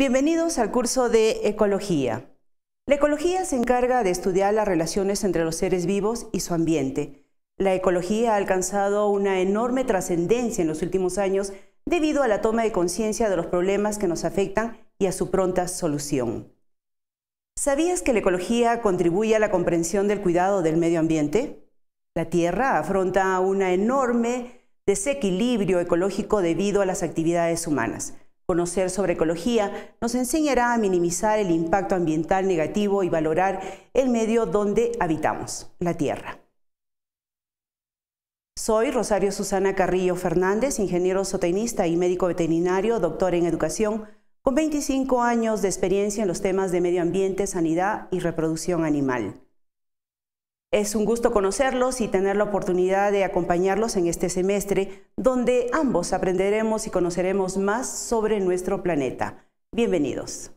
Bienvenidos al curso de Ecología. La ecología se encarga de estudiar las relaciones entre los seres vivos y su ambiente. La ecología ha alcanzado una enorme trascendencia en los últimos años debido a la toma de conciencia de los problemas que nos afectan y a su pronta solución. ¿Sabías que la ecología contribuye a la comprensión del cuidado del medio ambiente? La Tierra afronta un enorme desequilibrio ecológico debido a las actividades humanas. Conocer sobre ecología nos enseñará a minimizar el impacto ambiental negativo y valorar el medio donde habitamos, la Tierra. Soy Rosario Susana Carrillo Fernández, ingeniero zootecnista y médico veterinario, doctor en educación, con 25 años de experiencia en los temas de medio ambiente, sanidad y reproducción animal. Es un gusto conocerlos y tener la oportunidad de acompañarlos en este semestre, donde ambos aprenderemos y conoceremos más sobre nuestro planeta. Bienvenidos.